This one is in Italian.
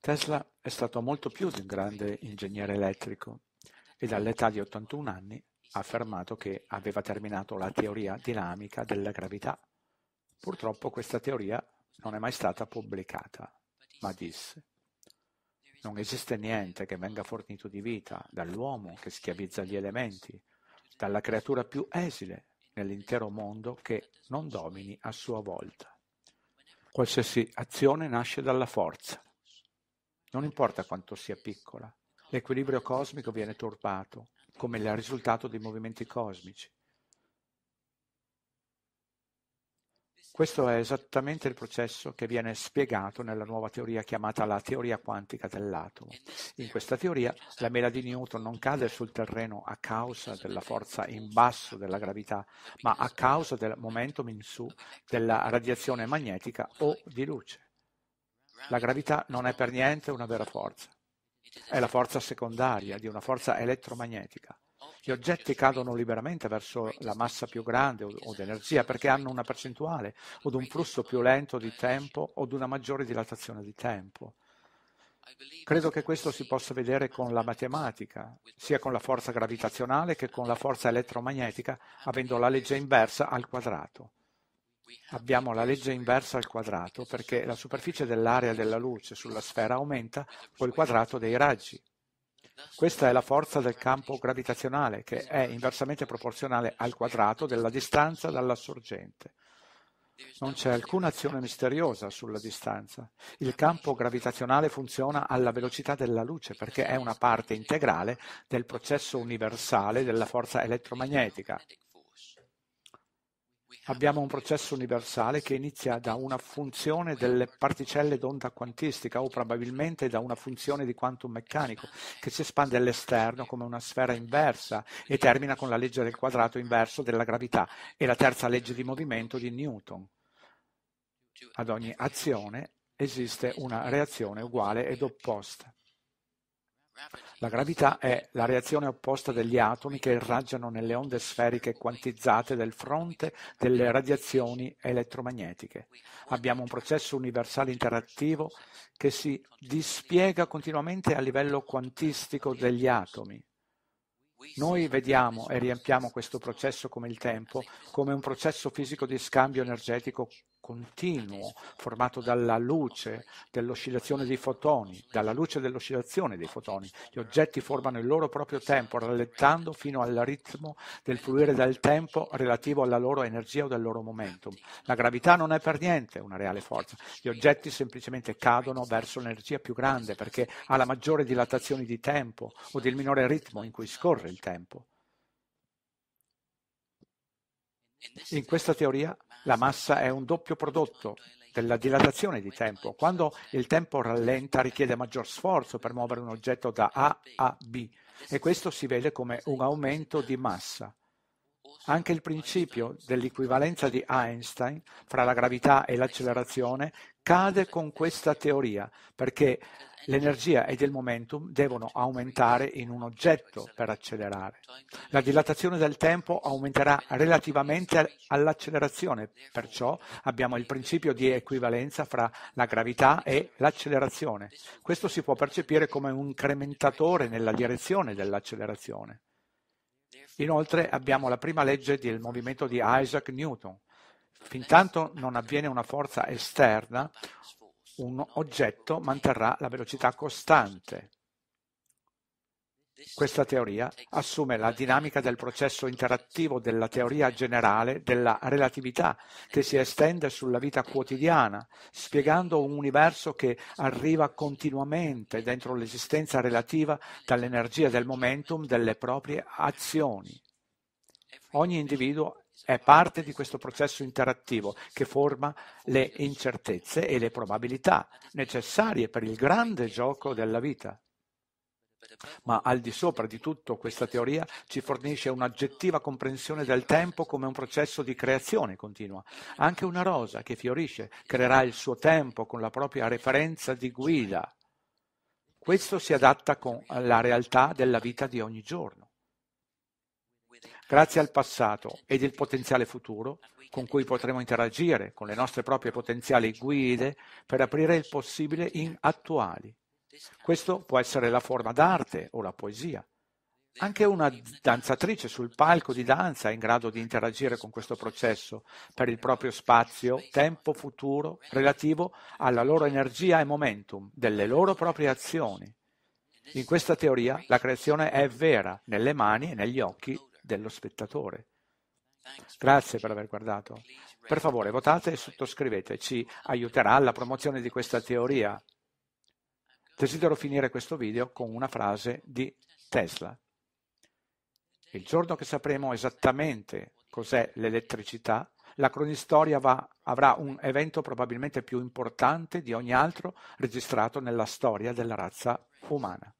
Tesla è stato molto più di un grande ingegnere elettrico ed all'età di 81 anni ha affermato che aveva terminato la teoria dinamica della gravità. Purtroppo questa teoria non è mai stata pubblicata, ma disse non esiste niente che venga fornito di vita dall'uomo che schiavizza gli elementi, dalla creatura più esile nell'intero mondo che non domini a sua volta. Qualsiasi azione nasce dalla forza, non importa quanto sia piccola, l'equilibrio cosmico viene turbato, come il risultato dei movimenti cosmici. Questo è esattamente il processo che viene spiegato nella nuova teoria chiamata la teoria quantica dell'atomo. In questa teoria la mela di Newton non cade sul terreno a causa della forza in basso della gravità, ma a causa del momentum in su della radiazione magnetica o di luce. La gravità non è per niente una vera forza. È la forza secondaria di una forza elettromagnetica. Gli oggetti cadono liberamente verso la massa più grande o, d'energia perché hanno una percentuale o un flusso più lento di tempo o una maggiore dilatazione di tempo. Credo che questo si possa vedere con la matematica, sia con la forza gravitazionale che con la forza elettromagnetica, avendo la legge inversa al quadrato abbiamo la legge inversa al quadrato perché la superficie dell'area della luce sulla sfera aumenta col quadrato dei raggi. Questa è la forza del campo gravitazionale che è inversamente proporzionale al quadrato della distanza dalla sorgente. Non c'è alcuna azione misteriosa sulla distanza. Il campo gravitazionale funziona alla velocità della luce perché è una parte integrale del processo universale della forza elettromagnetica abbiamo un processo universale che inizia da una funzione delle particelle d'onda quantistica o probabilmente da una funzione di quantum meccanico che si espande all'esterno come una sfera inversa e termina con la legge del quadrato inverso della gravità e la terza legge di movimento di Newton. Ad ogni azione esiste una reazione uguale ed opposta. La gravità è la reazione opposta degli atomi che irraggiano nelle onde sferiche quantizzate del fronte delle radiazioni elettromagnetiche. Abbiamo un processo universale interattivo che si dispiega continuamente a livello quantistico degli atomi. Noi vediamo e riempiamo questo processo come il tempo, come un processo fisico di scambio energetico continuo formato dalla luce dell'oscillazione dei fotoni, dalla luce dell'oscillazione dei fotoni. Gli oggetti formano il loro proprio tempo, rallentando fino al ritmo del fluire del tempo relativo alla loro energia o del loro momentum. La gravità non è per niente una reale forza. Gli oggetti semplicemente cadono verso l'energia più grande perché ha la maggiore dilatazione di tempo o del minore ritmo in cui scorre il tempo. In questa teoria la massa è un doppio prodotto della dilatazione di tempo. Quando il tempo rallenta richiede maggior sforzo per muovere un oggetto da A a B e questo si vede come un aumento di massa. Anche il principio dell'equivalenza di Einstein fra la gravità e l'accelerazione cade con questa teoria, perché l'energia ed il momentum devono aumentare in un oggetto per accelerare. La dilatazione del tempo aumenterà relativamente all'accelerazione, perciò abbiamo il principio di equivalenza fra la gravità e l'accelerazione. Questo si può percepire come un incrementatore nella direzione dell'accelerazione. Inoltre abbiamo la prima legge del movimento di Isaac Newton. Fintanto non avviene una forza esterna, un oggetto manterrà la velocità costante. Questa teoria assume la dinamica del processo interattivo della teoria generale della relatività che si estende sulla vita quotidiana, spiegando un universo che arriva continuamente dentro l'esistenza relativa dall'energia del momentum delle proprie azioni. Ogni individuo è parte di questo processo interattivo che forma le incertezze e le probabilità necessarie per il grande gioco della vita. Ma al di sopra di tutto questa teoria ci fornisce un'aggettiva comprensione del tempo come un processo di creazione continua. Anche una rosa che fiorisce creerà il suo tempo con la propria referenza di guida. Questo si adatta con la realtà della vita di ogni giorno. Grazie al passato ed il potenziale futuro, con cui potremo interagire con le nostre proprie potenziali guide per aprire il possibile in attuali. Questo può essere la forma d'arte o la poesia. Anche una danzatrice sul palco di danza è in grado di interagire con questo processo per il proprio spazio, tempo futuro relativo alla loro energia e momentum delle loro proprie azioni. In questa teoria la creazione è vera nelle mani e negli occhi dello spettatore. Grazie per aver guardato. Per favore votate e sottoscriveteci, ci aiuterà alla promozione di questa teoria. Desidero finire questo video con una frase di Tesla. Il giorno che sapremo esattamente cos'è l'elettricità, la cronistoria va, avrà un evento probabilmente più importante di ogni altro registrato nella storia della razza umana.